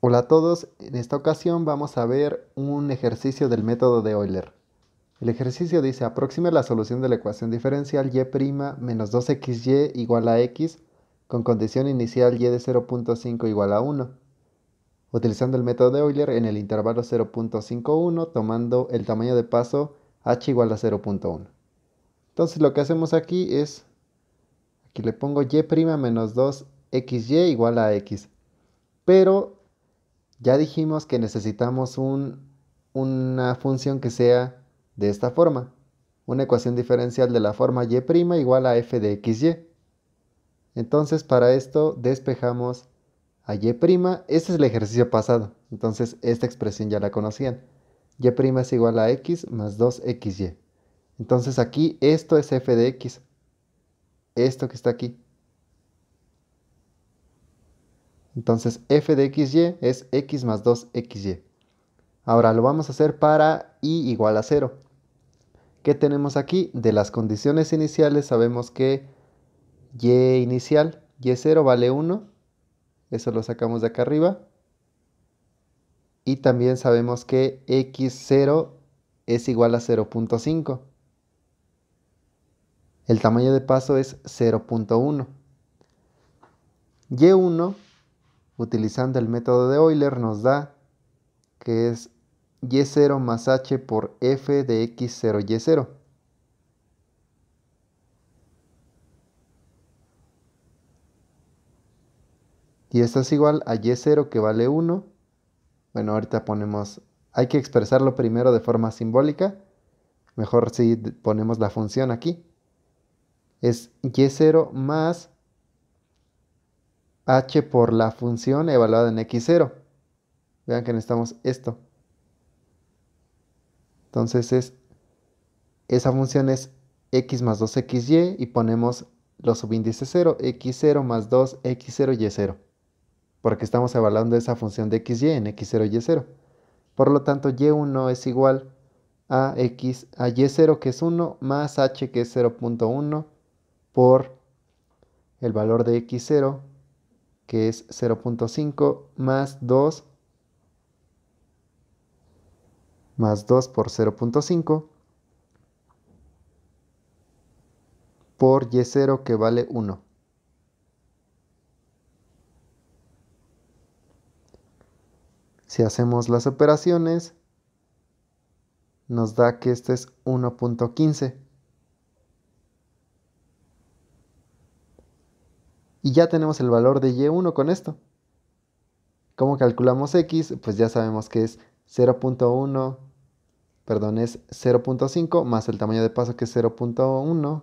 Hola a todos, en esta ocasión vamos a ver un ejercicio del método de Euler. El ejercicio dice, aproxima la solución de la ecuación diferencial y' menos 2xy igual a x con condición inicial y de 0.5 igual a 1, utilizando el método de Euler en el intervalo 0.51 tomando el tamaño de paso h igual a 0.1. Entonces lo que hacemos aquí es, aquí le pongo y' menos 2xy igual a x, pero ya dijimos que necesitamos una función que sea de esta forma. Una ecuación diferencial de la forma y' igual a f de xy. Entonces para esto despejamos a y'. Este es el ejercicio pasado. Entonces esta expresión ya la conocían. y' es igual a x más 2xy. Entonces aquí esto es f de x. Esto que está aquí. Entonces f de xy es x más 2xy. Ahora lo vamos a hacer para y igual a 0. ¿Qué tenemos aquí? De las condiciones iniciales sabemos que y inicial, y0 vale 1. Eso lo sacamos de acá arriba. Y también sabemos que x0 es igual a 0.5. El tamaño de paso es 0.1. Y1 utilizando el método de Euler, nos da que es y0 más h por f de x0, y0. Y esto es igual a y0 que vale 1. Bueno, ahorita ponemos, hay que expresarlo primero de forma simbólica. Mejor si ponemos la función aquí. Es y0 más h por la función evaluada en x0. Vean que necesitamos esto. Entonces es, esa función es x más 2xy y ponemos los subíndices 0, x0 más 2, x0, y0. Porque estamos evaluando esa función de xy en x0, y0. Por lo tanto, y1 es igual a, x, a y0 que es 1 más h que es 0.1 por el valor de x0 que es 0.5 más 2 más 2 por 0.5 por y0 que vale 1. Si hacemos las operaciones, nos da que este es 1.15. y ya tenemos el valor de y1 con esto. ¿Cómo calculamos x? Pues ya sabemos que es 0.1, perdón, es 0.5 más el tamaño de paso que es 0.1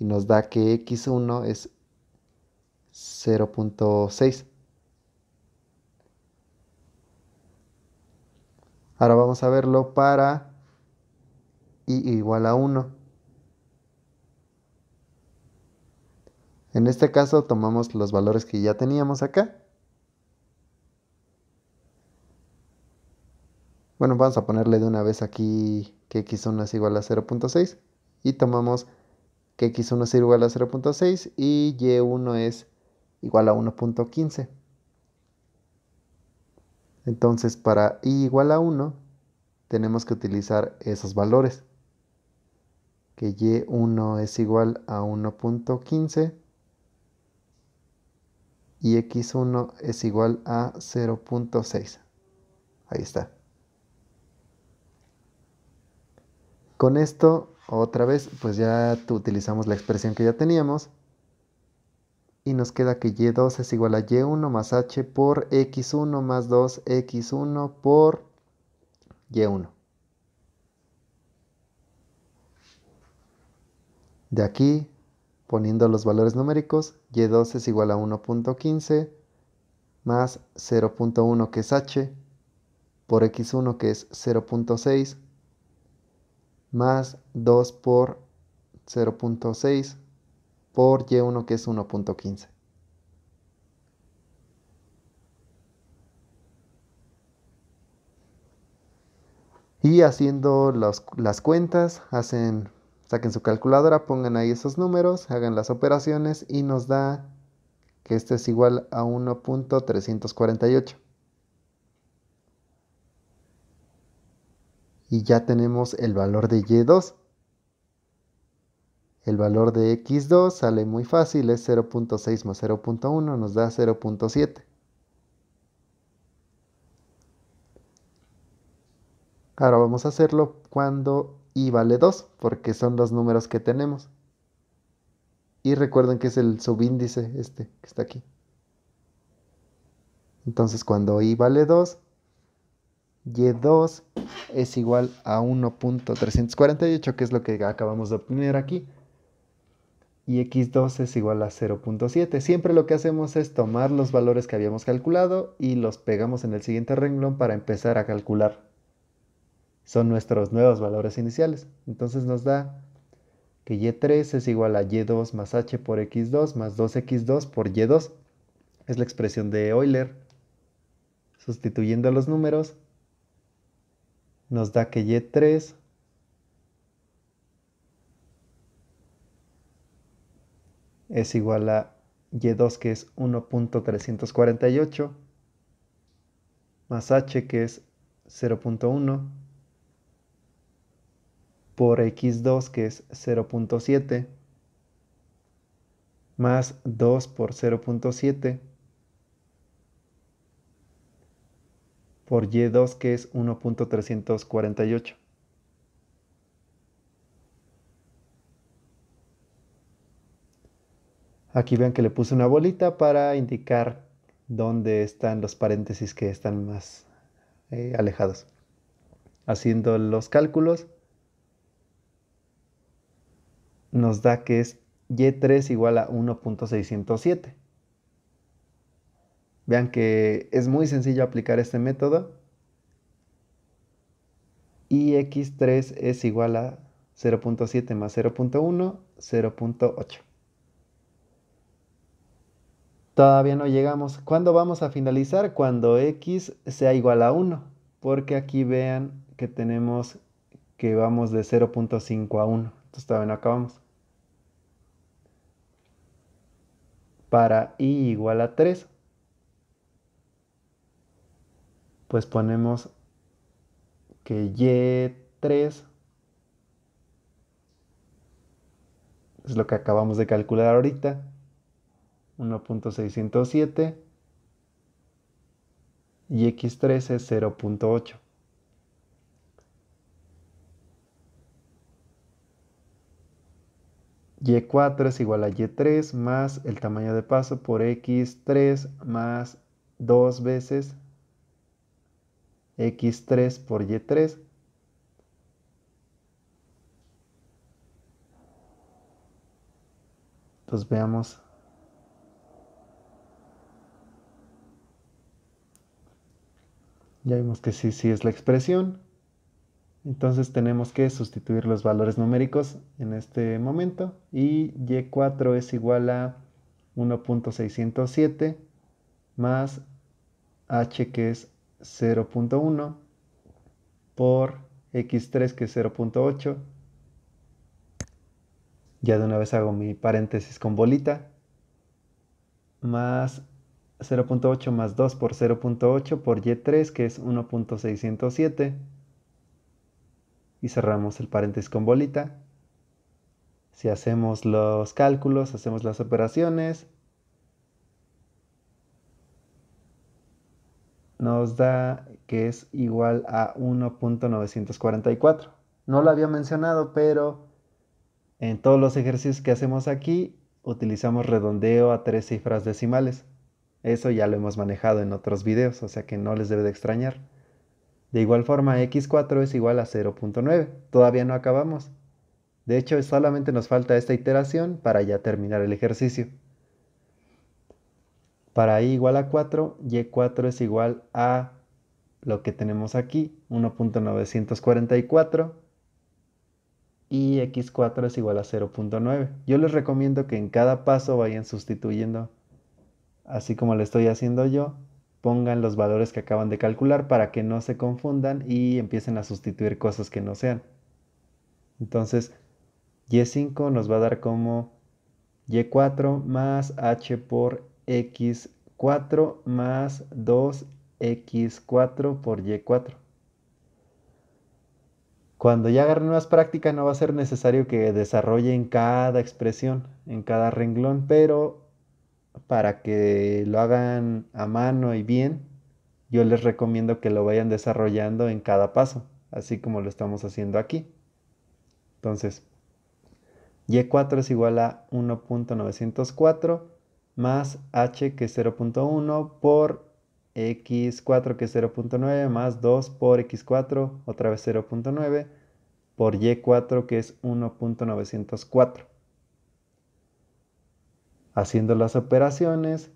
y nos da que x1 es 0.6. Ahora vamos a verlo para y igual a 1. En este caso tomamos los valores que ya teníamos acá. Bueno, vamos a ponerle de una vez aquí que x1 es igual a 0.6 y tomamos que x1 es igual a 0.6 y y1 es igual a 1.15. Entonces para y igual a 1 tenemos que utilizar esos valores. Que y1 es igual a 1.15 y x1 es igual a 0.6. Ahí está. Con esto, otra vez, pues ya utilizamos la expresión que ya teníamos. Y nos queda que y2 es igual a y1 más h por x1 más 2x1 por y1. De aquí Poniendo los valores numéricos, y2 es igual a 1.15 más 0.1 que es h, por x1 que es 0.6, más 2 por 0.6, por y1 que es 1.15. Y haciendo las cuentas, hacen Saquen su calculadora, pongan ahí esos números, hagan las operaciones y nos da que este es igual a 1.348. Y ya tenemos el valor de Y2. El valor de X2 sale muy fácil, es 0.6 más 0.1, nos da 0.7. Ahora vamos a hacerlo cuando y vale 2 porque son los números que tenemos. Y recuerden que es el subíndice este que está aquí. Entonces cuando y vale 2, y2 es igual a 1.348 que es lo que acabamos de obtener aquí. Y x2 es igual a 0.7. Siempre lo que hacemos es tomar los valores que habíamos calculado y los pegamos en el siguiente renglón para empezar a calcular son nuestros nuevos valores iniciales. Entonces nos da que y3 es igual a y2 más h por x2 más 2x2 por y2. Es la expresión de Euler. Sustituyendo los números, nos da que y3 es igual a y2 que es 1.348 más h que es 0.1 por x2 que es 0.7 más 2 por 0.7 por y2 que es 1.348. Aquí vean que le puse una bolita para indicar dónde están los paréntesis que están más eh, alejados. Haciendo los cálculos, nos da que es Y3 igual a 1.607. Vean que es muy sencillo aplicar este método. Y X3 es igual a 0.7 más 0.1, 0.8. Todavía no llegamos. ¿Cuándo vamos a finalizar? Cuando X sea igual a 1. Porque aquí vean que tenemos que vamos de 0.5 a 1. Entonces todavía no acabamos. para i igual a 3, pues ponemos que y3 es lo que acabamos de calcular ahorita, 1.607 y x3 es 0.8. y4 es igual a y3 más el tamaño de paso por x3 más dos veces x3 por y3. Entonces veamos. Ya vimos que sí, sí es la expresión. Entonces tenemos que sustituir los valores numéricos en este momento y y4 es igual a 1.607 más h que es 0.1 por x3 que es 0.8. Ya de una vez hago mi paréntesis con bolita. Más 0.8 más 2 por 0.8 por y3 que es 1.607 y cerramos el paréntesis con bolita. Si hacemos los cálculos, hacemos las operaciones, nos da que es igual a 1.944. No lo había mencionado, pero en todos los ejercicios que hacemos aquí utilizamos redondeo a tres cifras decimales. Eso ya lo hemos manejado en otros videos, o sea que no les debe de extrañar. De igual forma, x4 es igual a 0.9. Todavía no acabamos. De hecho, solamente nos falta esta iteración para ya terminar el ejercicio. Para y igual a 4, y4 es igual a lo que tenemos aquí, 1.944 y x4 es igual a 0.9. Yo les recomiendo que en cada paso vayan sustituyendo, así como lo estoy haciendo yo, pongan los valores que acaban de calcular para que no se confundan y empiecen a sustituir cosas que no sean. Entonces, y5 nos va a dar como y4 más h por x4 más 2x4 por y4. Cuando ya agarren más práctica no va a ser necesario que desarrollen cada expresión en cada renglón, pero para que lo hagan a mano y bien, yo les recomiendo que lo vayan desarrollando en cada paso, así como lo estamos haciendo aquí. Entonces, Y4 es igual a 1.904 más H que es 0.1 por X4 que es 0.9 más 2 por X4, otra vez 0.9 por Y4 que es 1.904 haciendo las operaciones.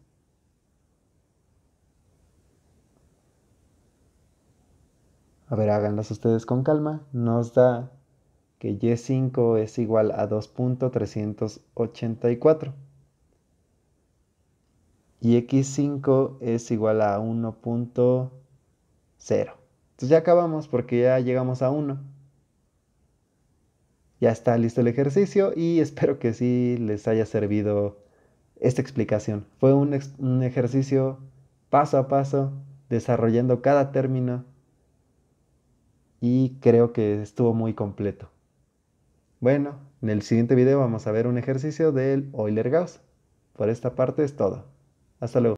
A ver, háganlas ustedes con calma. Nos da que Y5 es igual a 2.384. Y X5 es igual a 1.0. Entonces ya acabamos porque ya llegamos a 1. Ya está listo el ejercicio y espero que sí les haya servido esta explicación. Fue un, ejercicio paso a paso, desarrollando cada término y creo que estuvo muy completo. Bueno, en el siguiente video vamos a ver un ejercicio del Euler-Gauss. Por esta parte es todo. Hasta luego.